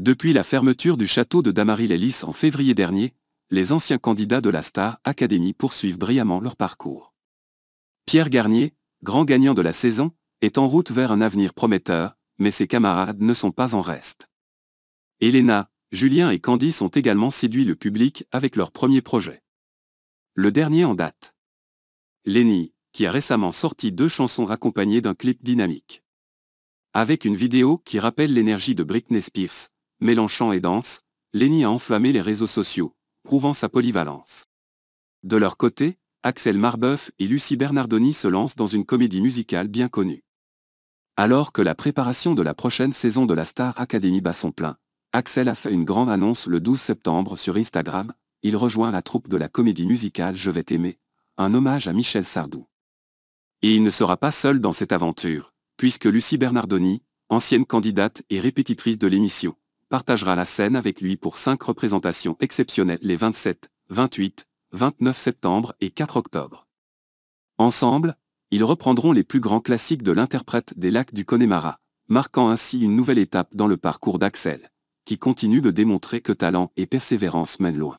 Depuis la fermeture du château de damary les en février dernier, les anciens candidats de la Star Academy poursuivent brillamment leur parcours. Pierre Garnier, grand gagnant de la saison, est en route vers un avenir prometteur, mais ses camarades ne sont pas en reste. Elena, Julien et Candy ont également séduit le public avec leur premier projet. Le dernier en date. Lenny, qui a récemment sorti deux chansons accompagnées d'un clip dynamique. Avec une vidéo qui rappelle l'énergie de Britney Spears, Mélenchon et Danse, Léni a enflammé les réseaux sociaux, prouvant sa polyvalence. De leur côté, Axel Marbeuf et Lucie Bernardoni se lancent dans une comédie musicale bien connue. Alors que la préparation de la prochaine saison de la Star Academy bat son plein, Axel a fait une grande annonce le 12 septembre sur Instagram, il rejoint la troupe de la comédie musicale Je vais t'aimer, un hommage à Michel Sardou. Et il ne sera pas seul dans cette aventure, puisque Lucie Bernardoni, ancienne candidate et répétitrice de l'émission, partagera la scène avec lui pour cinq représentations exceptionnelles les 27, 28, 29 septembre et 4 octobre. Ensemble, ils reprendront les plus grands classiques de l'interprète des lacs du Connemara, marquant ainsi une nouvelle étape dans le parcours d'Axel, qui continue de démontrer que talent et persévérance mènent loin.